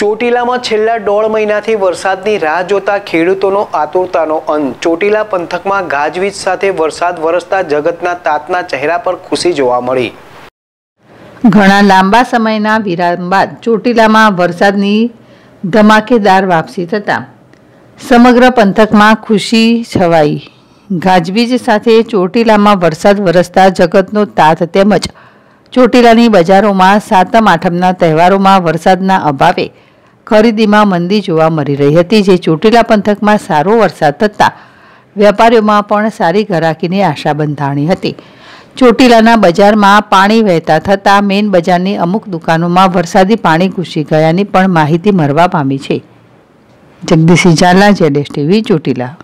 ચોટીલામાં છેલ્લા દોઢ મહિનાથી વરસાદની રાહ જોતા ખેડૂતોનો આતુરતાનો અંત ચોટીલા પંથકમાં ગાજવીજ સાથે વરસાદ વરસતા જગતના તાતના ચહેરા પર ખુશી જોવા મળી ઘણા લાંબા સમયના વિરામ બાદ ચોટીલામાં વરસાદની ધમાકેદાર વાપસી થતાં સમગ્ર પંથકમાં ખુશી છવાઈ ગાજવીજ સાથે ચોટીલામાં વરસાદ વરસતા જગતનો તાત તેમજ ચોટીલાની બજારોમાં સાતમ આઠમના તહેવારોમાં વરસાદના અભાવે ખરીદીમાં મંદી જોવા મળી રહી હતી જે ચોટીલા પંથકમાં સારો વરસાદ થતાં વેપારીઓમાં પણ સારી ઘરાકીની આશા બંધાણી હતી ચોટીલાના બજારમાં પાણી વહેતા થતાં મેઇન બજારની અમુક દુકાનોમાં વરસાદી પાણી ઘૂસી ગયાની પણ માહિતી મળવા પામી છે જગદીશ ઝાલા જેડેશ ટીવી ચોટીલા